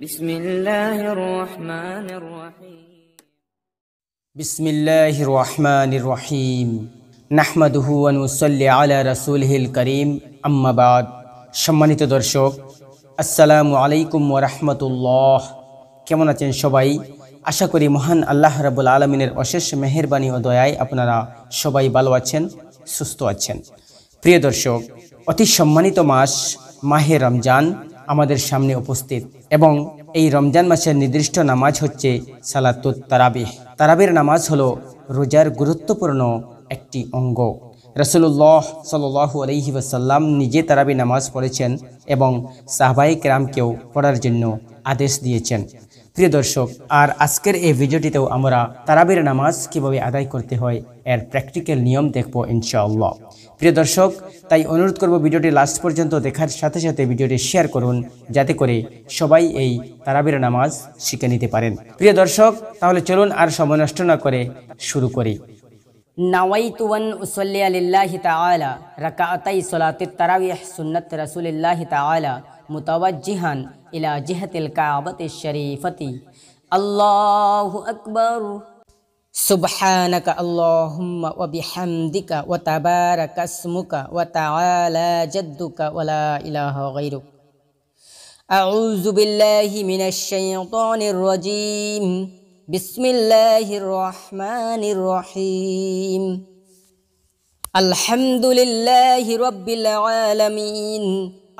بسم الله الرحمن الرحيم نحمده ونصلي على رسوله الكريم بعد সম্মানিত দর্শক আসসালামু আলাইকুম রাহমাতুল্লাহ কেমন আছেন সবাই আশা করি মহান আল্লাহ রাবুল আলমিনের অশেষ মেহেরবানি ও দয়ায় আপনারা সবাই ভালো আছেন সুস্থ আছেন প্রিয় দর্শক অতি সম্মানিত মাস মাহে রমজান আমাদের সামনে উপস্থিত এবং এই রমজান মাসের নির্দিষ্ট নামাজ হচ্ছে সালাতুত তারাবিহ তারাবির নামাজ হলো রোজার গুরুত্বপূর্ণ একটি অঙ্গ রসুল্লাহ সাল্লু আলহি ওসাল্লাম নিজে তারাবি নামাজ পড়েছেন এবং সাহবাই রামকেও পড়ার জন্য আদেশ দিয়েছেন প্রিয় দর্শক আর আজকের এই ভিডিওটিতেও আমরা তারাবির নামাজ কিভাবে আদায় করতে হয় এর প্র্যাকটিক্যাল নিয়ম দেখব ইনশাআল্লাহ প্রিয় দর্শক তাই অনুরোধ করব ভিডিওটি লাস্ট পর্যন্ত দেখার সাথে সাথে ভিডিওটি শেয়ার করুন যাতে করে সবাই এই তারাবির নামাজ শিখে নিতে পারেন প্রিয় দর্শক তাহলে চলুন আর সময় নষ্ট না করে শুরু করি নাওয়াইতুয়ান উসল্লি আলিল্লাহি তাআলা রাকাতাই সলাতিত তারাবিহ সুন্নাত রাসূলিল্লাহি তাআলা মুতাওয়াজ্জিহান إلى جهة الكعبة الشريفة الله أكبر سبحانك اللهم وبحمدك وتبارك اسمك وتعالى جدك ولا إله غيرك أعوذ بالله من الشيطان الرجيم بسم الله الرحمن الرحيم الحمد لله رب العالمين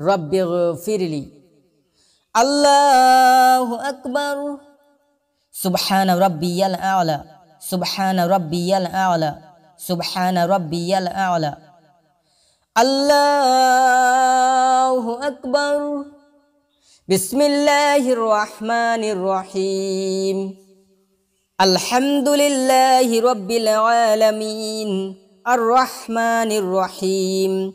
رب اغفر لي الله أكبر سبحان ربي الأعلى سبحان ربي الأعلى سبحان ربي الأعلى الله أكبر بسم الله الرحمن الرحيم الحمد لله رب العالمين الرحمن الرحيم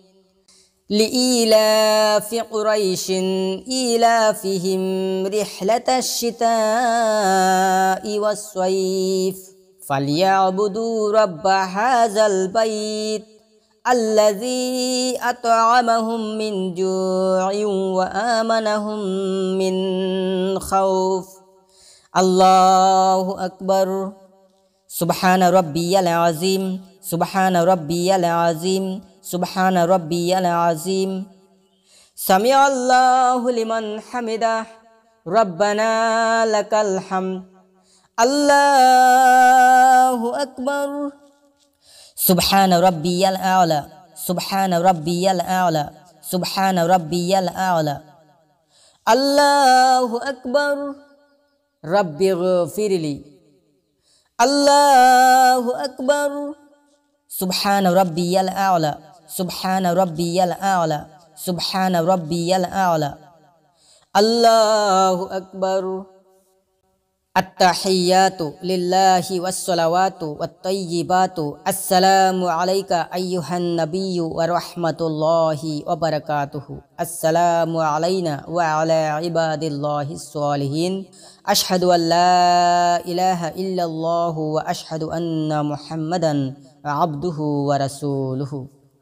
لإيلاف قريش إيلافهم رحلة الشتاء والصيف فليعبدوا رب هذا البيت الذي أطعمهم من جوع وآمنهم من خوف الله أكبر سبحان ربي العظيم سبحان ربي العظيم سبحان ربي العظيم سمع الله لمن حمده ربنا لك الحمد الله أكبر سبحان ربي الأعلى سبحان ربي الأعلى سبحان ربي الأعلى الله أكبر ربي اغفر لي الله أكبر سبحان ربي الأعلى سبحان ربي الأعلى سبحان ربي الأعلى الله أكبر التحيات لله والصلوات والطيبات السلام عليك أيها النبي ورحمة الله وبركاته السلام علينا وعلى عباد الله الصالحين أشهد أن لا إله إلا الله وأشهد أن محمدا عبده ورسوله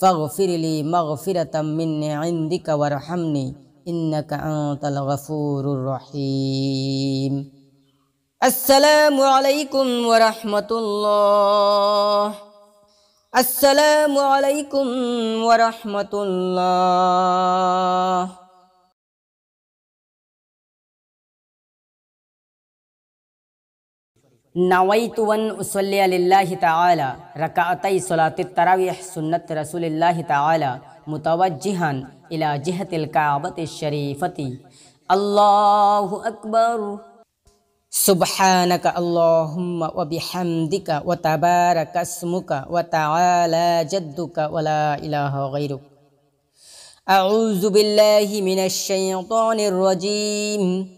فاغفر لي مغفرة مني عندك وارحمني إنك أنت الغفور الرحيم السلام عليكم ورحمة الله السلام عليكم ورحمة الله نويت ون أصلي لله تعالى ركعتي صلاة التراويح سنة رسول الله تعالى متوجها إلى جهة الكعبة الشريفة الله أكبر سبحانك اللهم وبحمدك وتبارك اسمك وتعالى جدك ولا إله غيرك أعوذ بالله من الشيطان الرجيم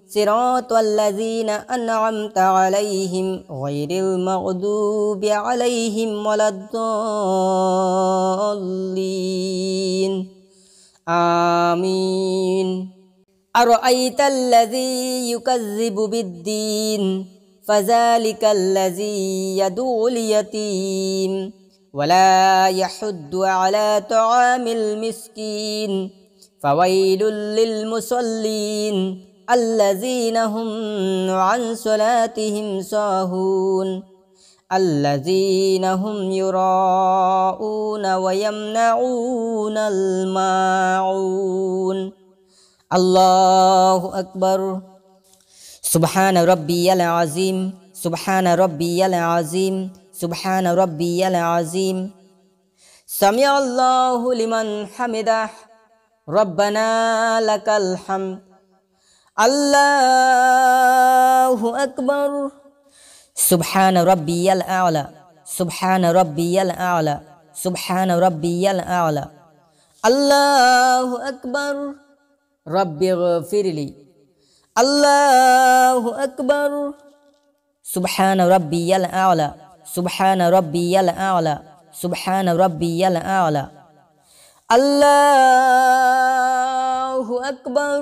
صراط الذين أنعمت عليهم غير المغضوب عليهم ولا الضالين آمين أرأيت الذي يكذب بالدين فذلك الذي يدعو اليتيم ولا يحد على طعام المسكين فويل للمصلين الذين هم عن صلاتهم ساهون الذين هم يراءون ويمنعون الماعون الله أكبر سبحان ربي العظيم سبحان ربي العظيم سبحان ربي العظيم سمع الله لمن حمده ربنا لك الحمد আল্লাহু আকবর সুবহান রব্বিয়াল আলা সুবহান রব্বিয়াল আলা সুবহান রব্বিয়াল আলা আল্লাহু আকবর রব্বিগফিরলি আল্লাহু আকবর সুবহান রব্বিয়াল আলা সুবহান রব্বিয়াল আলা সুবহান রব্বিয়াল আলা আল্লাহু আকবর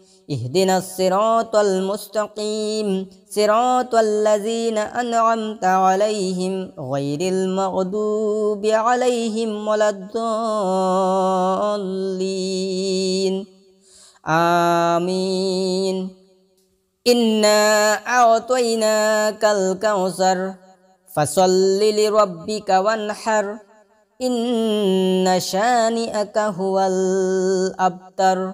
اهدنا الصراط المستقيم صراط الذين أنعمت عليهم غير المغضوب عليهم ولا الضالين آمين إنا أعطيناك الكوثر فصل لربك وانحر إن شانئك هو الأبتر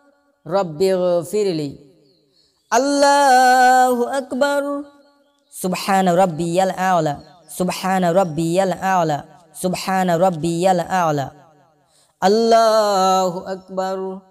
رب اغفر لي الله أكبر سبحان ربي الأعلى سبحان ربي الأعلى سبحان ربي الأعلى الله أكبر الله أكبر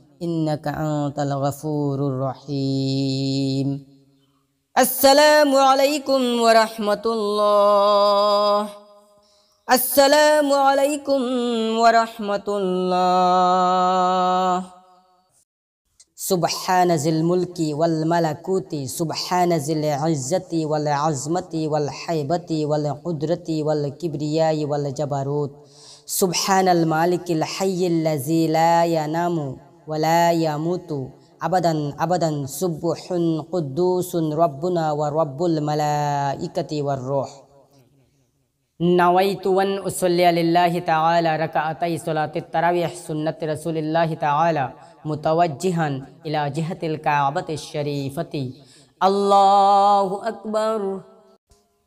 إنك أنت الغفور الرحيم السلام عليكم ورحمة الله السلام عليكم ورحمة الله سبحان ذي الملك والملكوت سبحان ذي العزة والعظمة والحيبة والقدرة والكبرياء والجبروت سبحان المالك الحي الذي لا ينام ولا يموت أبدا أبدا سبح قدوس ربنا ورب الملائكة والروح نويت أن أصلي لله تعالى ركعتي صلاة التراويح سنة رسول الله تعالى متوجها إلى جهة الكعبة الشريفة الله أكبر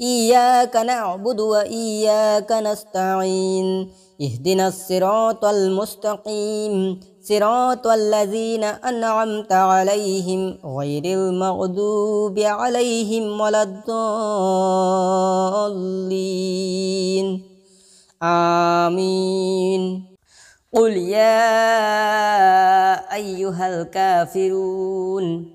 إياك نعبد وإياك نستعين اهدنا الصراط المستقيم صراط الذين أنعمت عليهم غير المغضوب عليهم ولا الضالين آمين قل يا أيها الكافرون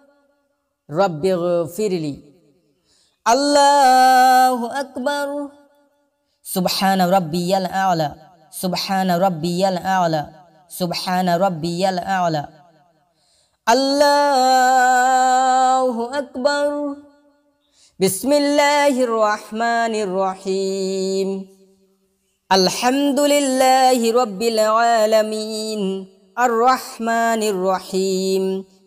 رب اغفر لي الله أكبر سبحان ربي الأعلى سبحان ربي الأعلى سبحان ربي الأعلى الله أكبر بسم الله الرحمن الرحيم الحمد لله رب العالمين الرحمن الرحيم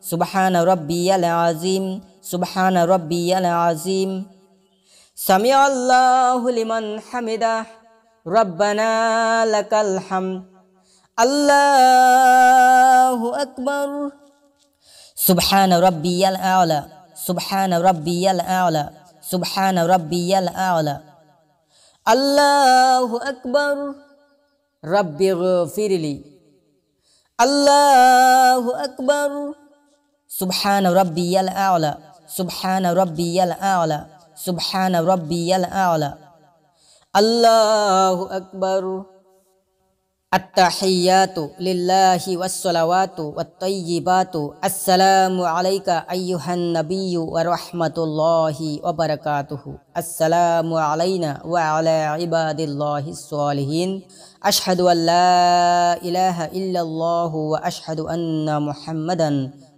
سبحان ربي العظيم سبحان ربي العظيم سمع الله لمن حمده ربنا لك الحمد الله أكبر سبحان ربي الأعلى سبحان ربي الأعلى سبحان ربي الأعلى الله أكبر ربي اغفر لي الله أكبر سبحان ربي الأعلى سبحان ربي الأعلى سبحان ربي الأعلى الله أكبر التحيات لله والصلوات والطيبات السلام عليك أيها النبي ورحمة الله وبركاته السلام علينا وعلى عباد الله الصالحين أشهد أن لا إله إلا الله وأشهد أن محمدا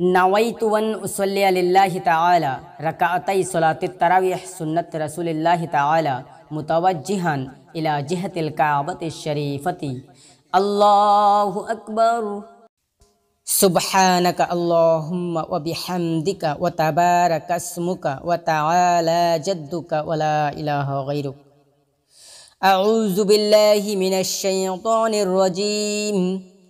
نويت ون أصلي لله تعالى ركعتي صلاة التراويح سنة رسول الله تعالى متوجها إلى جهة الكعبة الشريفة الله أكبر سبحانك اللهم وبحمدك وتبارك اسمك وتعالى جدك ولا إله غيرك أعوذ بالله من الشيطان الرجيم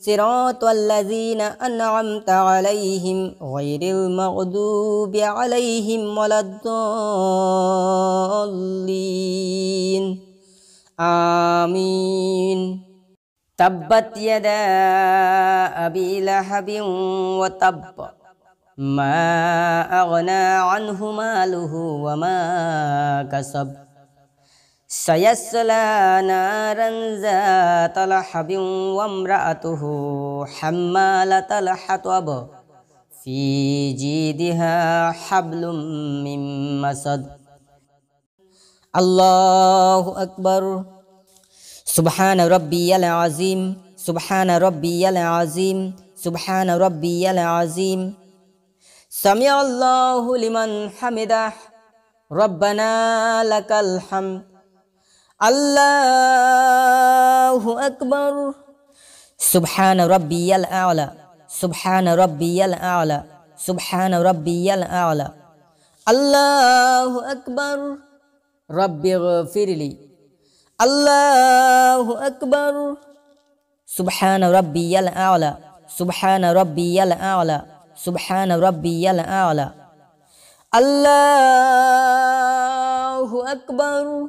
صراط الذين أنعمت عليهم غير المغضوب عليهم ولا الضالين آمين تبت يدا أبي لهب وتب ما أغنى عنه ماله وما كسب سيسلا نارا ذات لحب وامرأته حمالة الحطب في جيدها حبل من مسد الله أكبر سبحان ربي العظيم سبحان ربي العظيم سبحان ربي العظيم سمع الله لمن حمده ربنا لك الحمد الله أكبر سبحان ربي الأعلى سبحان ربي الأعلى سبحان ربي الأعلى الله أكبر ربي اغفر لي الله أكبر سبحان ربي الأعلى سبحان ربي الأعلى سبحان ربي الأعلى الله أكبر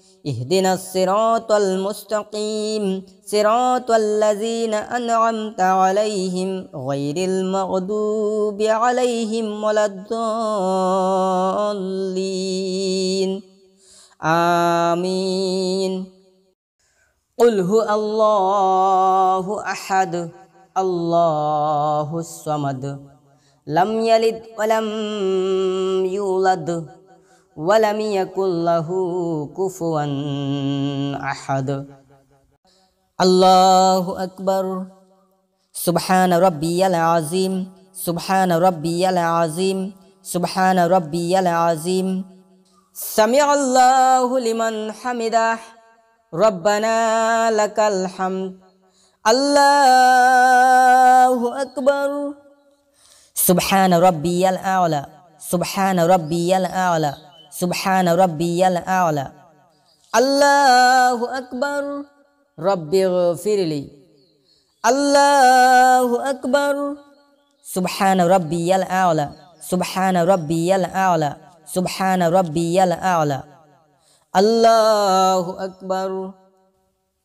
اهدنا الصراط المستقيم صراط الذين أنعمت عليهم غير المغضوب عليهم ولا الضالين آمين قل هو الله أحد الله الصمد لم يلد ولم يولد ولم يكن له كفوا أحد الله أكبر سبحان ربي العظيم سبحان ربي العظيم سبحان ربي العظيم سمع الله لمن حمده ربنا لك الحمد الله أكبر سبحان ربي الأعلى سبحان ربي الأعلى سبحان ربي الأعلى الله أكبر ربي اغفر لي الله أكبر سبحان ربي الأعلى سبحان ربي الأعلى سبحان ربي الأعلى الله أكبر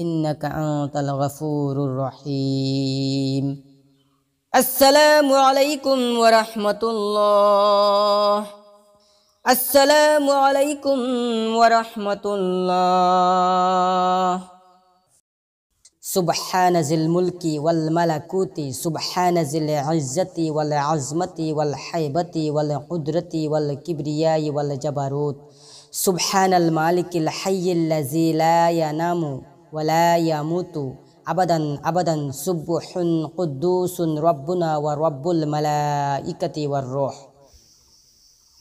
إنك أنت الغفور الرحيم السلام عليكم ورحمة الله السلام عليكم ورحمة الله سبحان ذي الملك والملكوت سبحان ذي العزة والعزمة والحيبة والقدرة والكبرياء والجبروت سبحان المالك الحي الذي لا ينام ولا يموت أبدا أبدا سبح قدوس ربنا ورب الملائكة والروح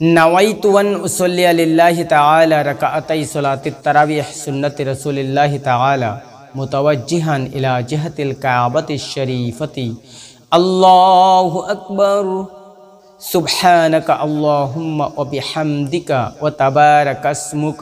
نويت أن أصلي لله تعالى ركعتي صلاة التراويح سنة رسول الله تعالى متوجها إلى جهة الكعبة الشريفة الله أكبر سبحانك اللهم وبحمدك وتبارك اسمك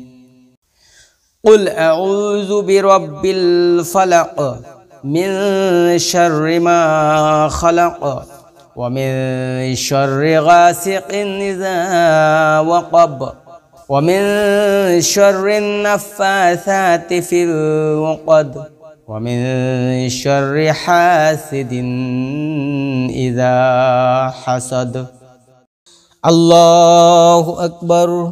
قل أعوذ برب الفلق من شر ما خلق ومن شر غاسق إذا وقب ومن شر النفاثات في الوقد ومن شر حاسد إذا حسد الله أكبر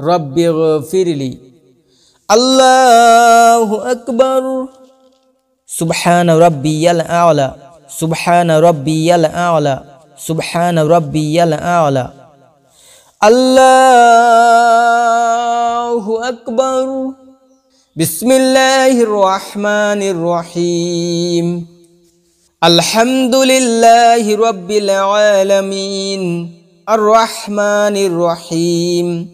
رب اغفر لي الله أكبر سبحان ربي الأعلى سبحان ربي الأعلى سبحان ربي الأعلى الله أكبر بسم الله الرحمن الرحيم الحمد لله رب العالمين الرحمن الرحيم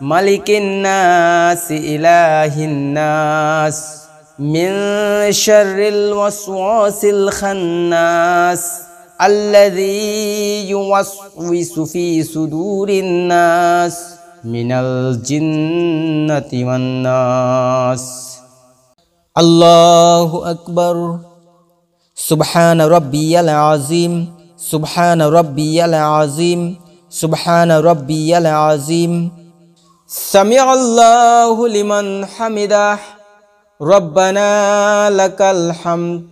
ملك الناس إله الناس من شر الوسواس الخناس الذي يوسوس في صدور الناس من الجنة والناس الله أكبر سبحان ربي العظيم سبحان ربي العظيم سبحان ربي العظيم سمع الله لمن حمده ربنا لك الحمد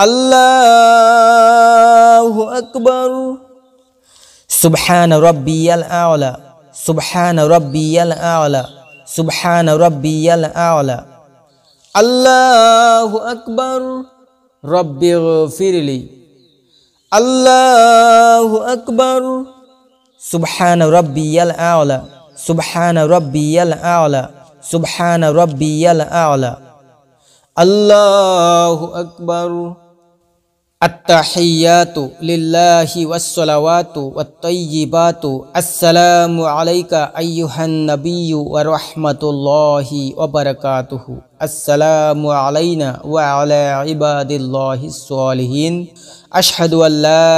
الله أكبر سبحان ربي الأعلى سبحان ربي الأعلى سبحان ربي الأعلى الله أكبر ربي اغفر لي الله أكبر سبحان ربي الأعلى سبحان ربي الأعلى سبحان ربي الأعلى الله أكبر التحيات لله والصلوات والطيبات السلام عليك أيها النبي ورحمة الله وبركاته السلام علينا وعلى عباد الله الصالحين أشهد أن لا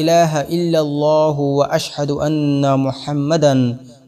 إله إلا الله وأشهد أن محمدا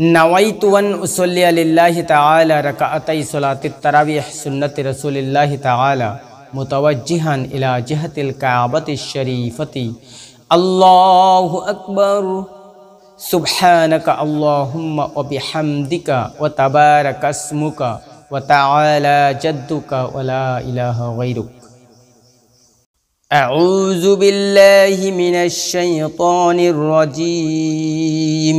نويت أن أصلي لله تعالى ركعتي صلاة التراويح سنة رسول الله تعالى متوجها إلى جهة الكعبة الشريفة الله أكبر سبحانك اللهم وبحمدك وتبارك اسمك وتعالى جدك ولا إله غيرك أعوذ بالله من الشيطان الرجيم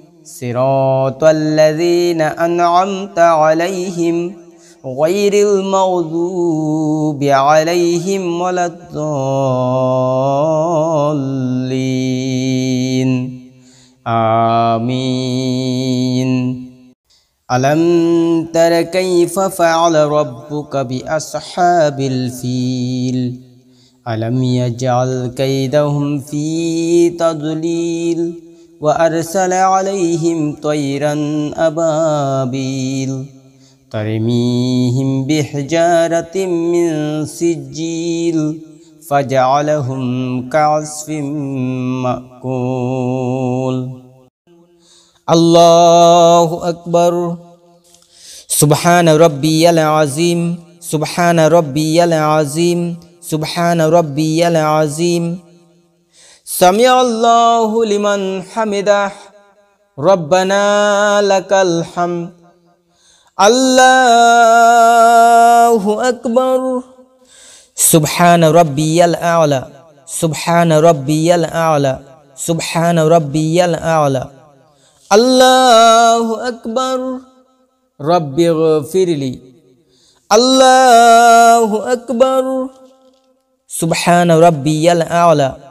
صراط الذين أنعمت عليهم غير المغضوب عليهم ولا الضالين آمين ألم تر كيف فعل ربك بأصحاب الفيل ألم يجعل كيدهم في تضليل وأرسل عليهم طيرا أبابيل ترميهم بحجارة من سجيل فجعلهم كعصف مأكول الله أكبر سبحان ربي العظيم سبحان ربي العظيم سبحان ربي العظيم سمع الله لمن حمده ربنا لك الحمد الله أكبر سبحان ربي الأعلى سبحان ربي الأعلى سبحان ربي الأعلى الله أكبر ربي اغفر لي الله أكبر سبحان ربي الأعلى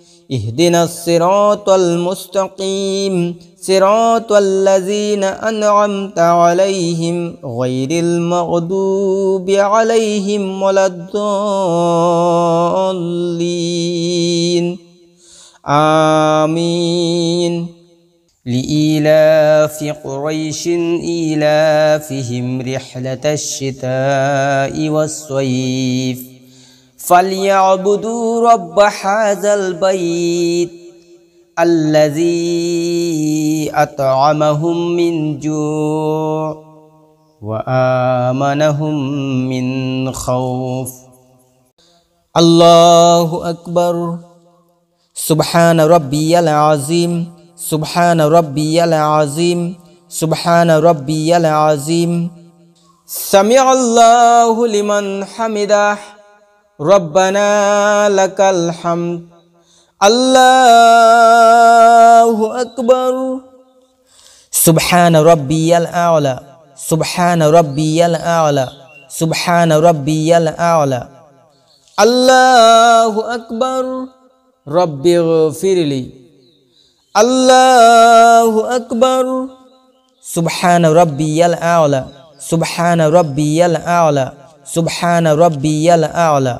اهدنا الصراط المستقيم صراط الذين أنعمت عليهم غير المغضوب عليهم ولا الضالين آمين لإيلاف قريش إيلافهم رحلة الشتاء والصيف فليعبدوا رب هذا البيت الذي أطعمهم من جوع وآمنهم من خوف الله أكبر سبحان ربي العظيم سبحان ربي العظيم سبحان ربي العظيم سمع الله لمن حمده ربنا لك الحمد الله أكبر سبحان ربي الأعلى سبحان ربي الأعلى سبحان ربي الأعلى الله أكبر رب اغفر لي الله أكبر سبحان ربي الأعلى سبحان ربي الأعلى سبحان ربي الأعلى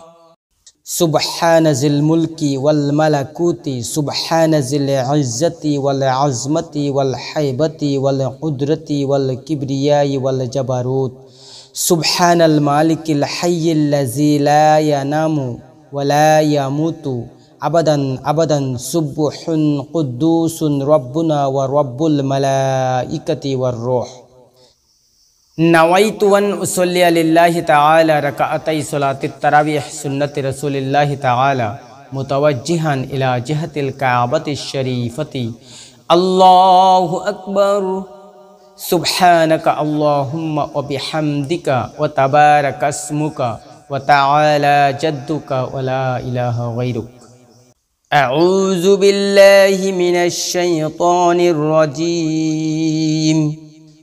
سبحان ذي الملك والملكوت سبحان ذي العزة والعزمة والحيبة والقدرة والكبرياء والجبروت سبحان المالك الحي الذي لا ينام ولا يموت أبدا أبدا سبح قدوس ربنا ورب الملائكة والروح نويت أن أصلي لله تعالى ركعتي صلاة التراويح سنة رسول الله تعالى متوجها إلى جهة الكعبة الشريفة الله أكبر سبحانك اللهم وبحمدك وتبارك اسمك وتعالى جدك ولا إله غيرك أعوذ بالله من الشيطان الرجيم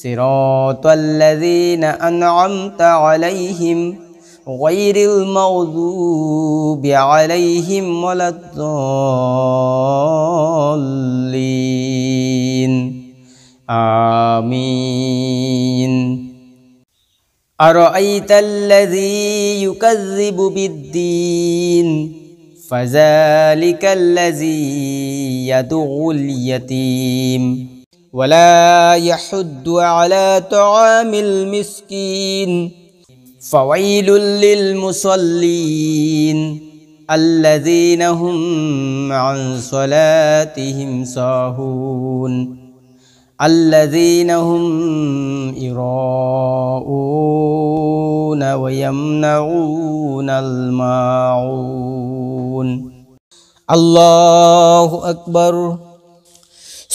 صراط الذين أنعمت عليهم غير المغضوب عليهم ولا الضالين آمين أرأيت الذي يكذب بالدين فذلك الذي يدعو اليتيم ولا يحد على طعام المسكين فويل للمصلين الذين هم عن صلاتهم ساهون الذين هم إراءون ويمنعون الماعون الله أكبر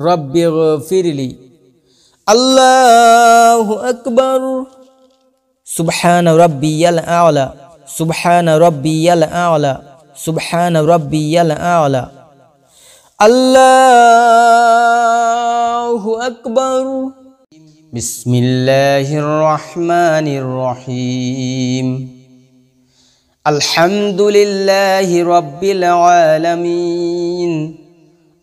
رب اغفر لي الله أكبر سبحان ربي الأعلى سبحان ربي الأعلى سبحان ربي الأعلى الله أكبر بسم الله الرحمن الرحيم الحمد لله رب العالمين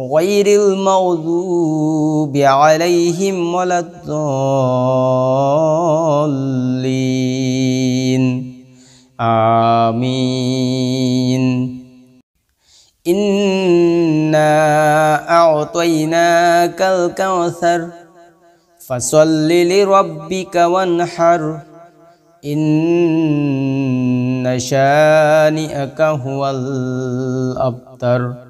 غير المغضوب عليهم ولا الضالين آمين إنا أعطيناك الكوثر فصل لربك وانحر إن شانئك هو الأبتر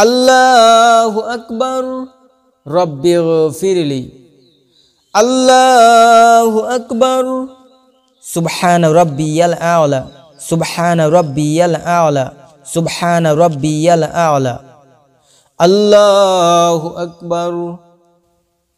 الله أكبر رب اغفر لي الله أكبر سبحان ربي الأعلى سبحان ربي الأعلى سبحان ربي الأعلى الله أكبر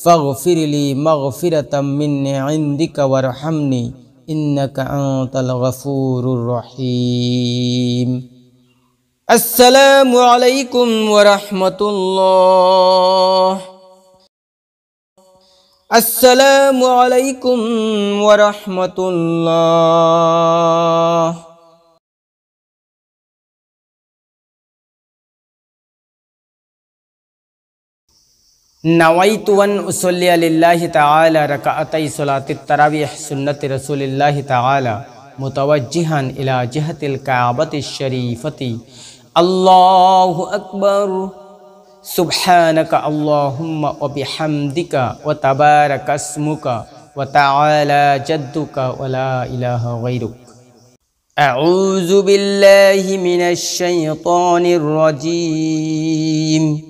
فاغفر لي مغفرة من عندك وارحمني إنك أنت الغفور الرحيم السلام عليكم ورحمة الله السلام عليكم ورحمة الله نويت ون أصلي لله تعالى ركعتي صلاة التراويح سنة رسول الله تعالى متوجها إلى جهة الكعبة الشريفة الله أكبر سبحانك اللهم وبحمدك وتبارك اسمك وتعالى جدك ولا إله غيرك أعوذ بالله من الشيطان الرجيم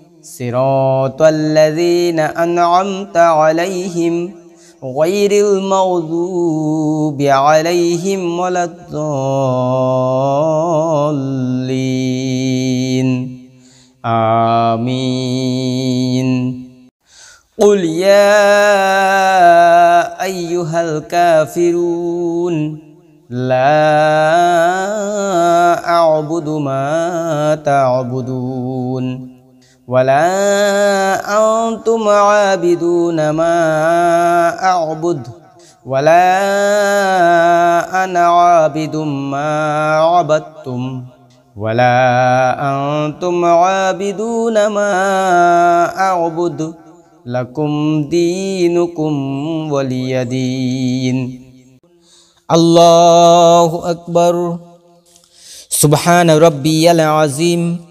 صراط الذين أنعمت عليهم غير المغضوب عليهم ولا الضالين آمين قل يا أيها الكافرون لا أعبد ما تعبدون ولا أنتم عابدون ما أعبد ولا أنا عابد ما عبدتم ولا أنتم عابدون ما أعبد لكم دينكم ولي دين الله أكبر سبحان ربي العظيم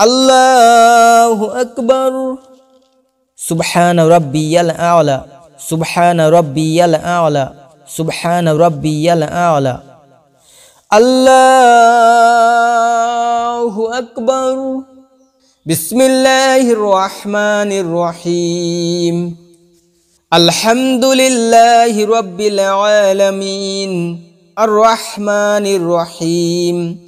الله أكبر سبحان ربي الأعلى سبحان ربي الأعلى سبحان ربي الأعلى الله أكبر بسم الله الرحمن الرحيم الحمد لله رب العالمين الرحمن الرحيم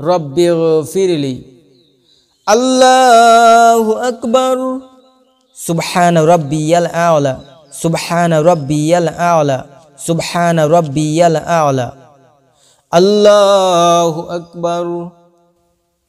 رب اغفر لي الله اكبر سبحان ربي الاعلى سبحان ربي الاعلى سبحان ربي الاعلى الله اكبر الله اكبر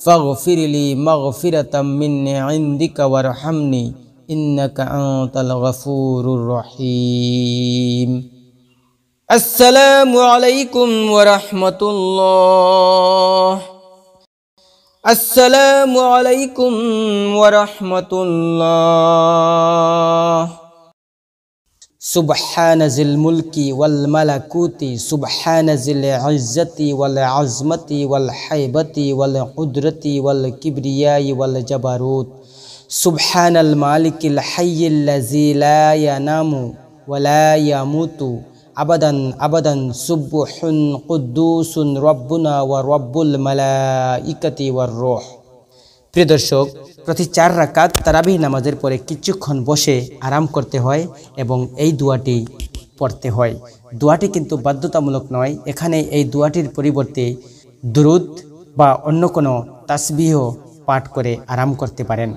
فاغفر لي مغفرة من عندك وارحمني إنك أنت الغفور الرحيم السلام عليكم ورحمة الله السلام عليكم ورحمة الله Subhana zil mulki wal malakuti Subhana zil izzati wal azmati wal haibati wal qudrati wal kibriyai wal jabarut Subhanal malikil hayyil lazi la yanamu wa la yamutu abadan abadan subuhun qudusun rabbuna wa rabbul malaikati war ruh প্রিয় দর্শক প্রতি চার রাকাত তারাবি নামাজের পরে কিছুক্ষণ বসে আরাম করতে হয় এবং এই দোয়াটি পড়তে হয় দোয়াটি কিন্তু বাধ্যতামূলক নয় এখানে এই দোয়াটির পরিবর্তে দুরুদ বা অন্য কোনো তাসবিহ পাঠ করে আরাম করতে পারেন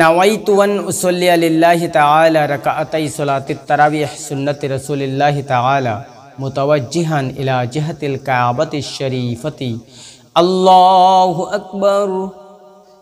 নাওয়াইতুয়ান উসল্লি আলিল্লাহি তাআলা রাকাতাই সালাতিত তারাবি সুন্নতি রাসূলিল্লাহি তালা মুতাওয়াজ্জিহান ইলা জিহাতিল কাবাতি শরীফতি আল্লাহ আকবর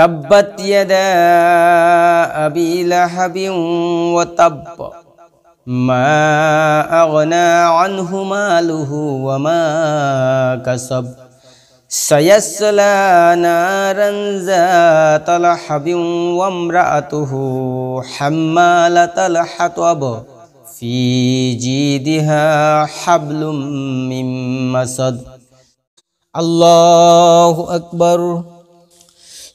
تبت يدا أبي لهب وتب ما أغنى عنه ماله وما كسب سيصلى نارا ذات لهب وامرأته حمالة الحطب في جيدها حبل من مسد الله أكبر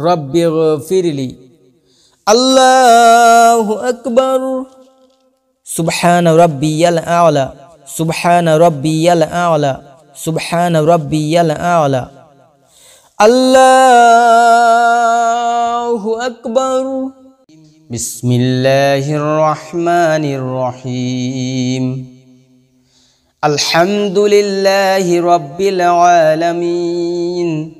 رب اغفر لي الله أكبر سبحان ربي الأعلى سبحان ربي الأعلى سبحان ربي الأعلى الله أكبر بسم الله الرحمن الرحيم الحمد لله رب العالمين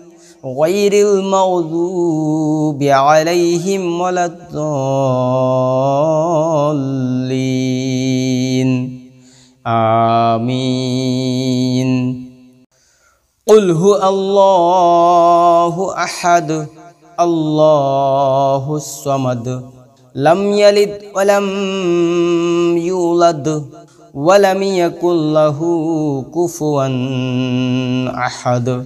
غير المغضوب عليهم ولا الضالين آمين قل هو الله أحد الله الصمد لم يلد ولم يولد ولم يكن له كفوا أحد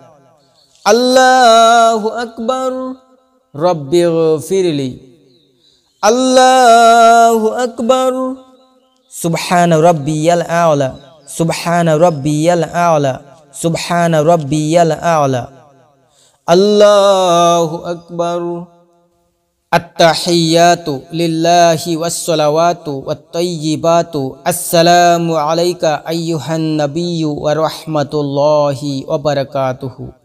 الله أكبر رب اغفر لي الله أكبر سبحان ربي الأعلى سبحان ربي الأعلى سبحان ربي الأعلى الله أكبر التحيات لله والصلوات والطيبات السلام عليك أيها النبي ورحمة الله وبركاته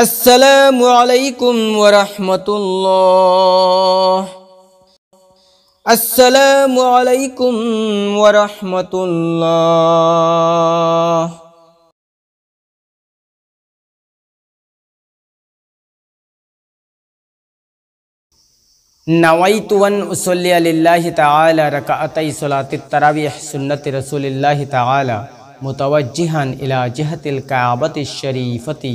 السلام عليكم ورحمة الله السلام عليكم ورحمة الله نويت أن أصلي لله تعالى ركعتي صلاة التراويح سنة رسول الله تعالى متوجها إلى جهة الكعبة الشريفة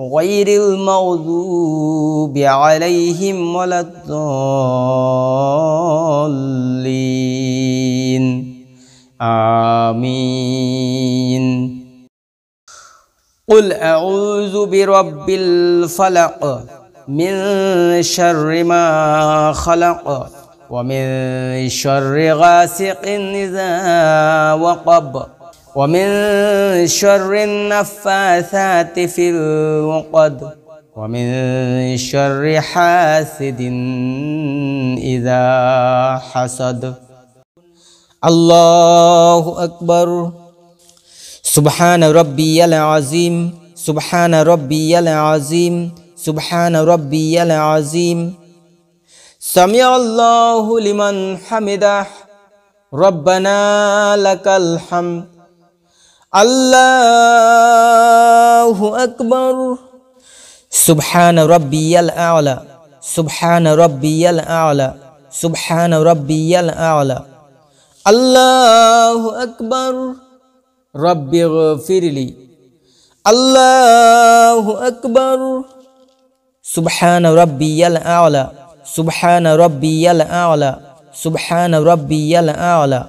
غير المغضوب عليهم ولا الضالين آمين قل أعوذ برب الفلق من شر ما خلق ومن شر غاسق إذا وقب ومن شر النفاثات في العقد ومن شر حاسد إذا حسد الله أكبر سبحان ربي العظيم سبحان ربي العظيم سبحان ربي العظيم سمع الله لمن حمده ربنا لك الحمد الله أكبر سبحان ربي الأعلى سبحان ربي الأعلى سبحان ربي الأعلى الله أكبر ربي اغفر لي الله أكبر سبحان ربي الأعلى سبحان ربي الأعلى سبحان ربي الأعلى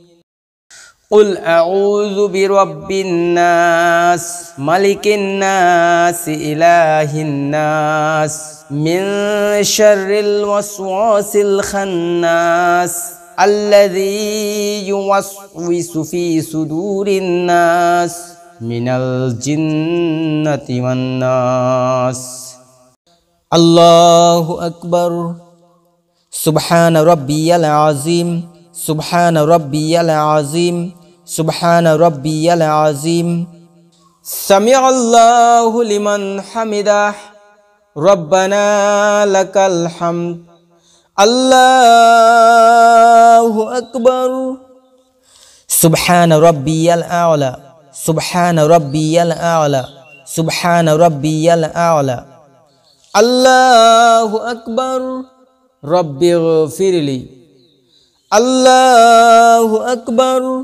قل أعوذ برب الناس ملك الناس إله الناس من شر الوسواس الخناس الذي يوسوس في صدور الناس من الجنة والناس الله أكبر سبحان ربي العظيم سبحان ربي العظيم سبحان ربي العظيم سمع الله لمن حمده ربنا لك الحمد الله أكبر سبحان ربي الأعلى سبحان ربي الأعلى سبحان ربي الأعلى الله أكبر ربي اغفر لي الله أكبر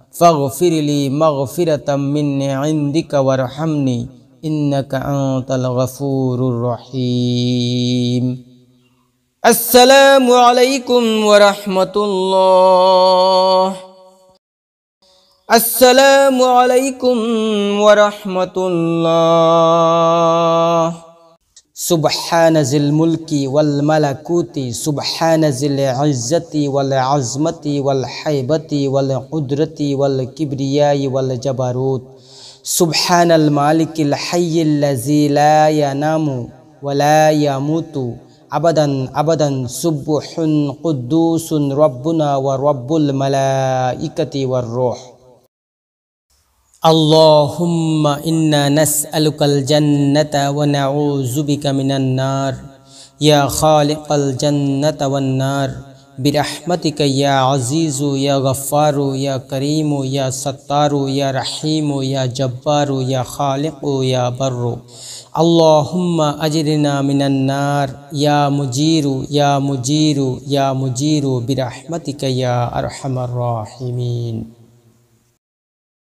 فاغفر لي مغفرة من عندك وارحمني إنك أنت الغفور الرحيم السلام عليكم ورحمة الله السلام عليكم ورحمة الله سبحان ذي الملك والملكوت سبحان ذي العزة والعزمة والحيبة والقدرة والكبرياء والجبروت سبحان المالك الحي الذي لا ينام ولا يموت أبدا أبدا سبح قدوس ربنا ورب الملائكة والروح اللهم إنا نسألك الجنة ونعوذ بك من النار يا خالق الجنة والنار برحمتك يا عزيز يا غفار يا كريم يا ستار يا رحيم يا جبار يا خالق يا بر اللهم أجرنا من النار يا مجير يا مجير يا مجير برحمتك يا أرحم الراحمين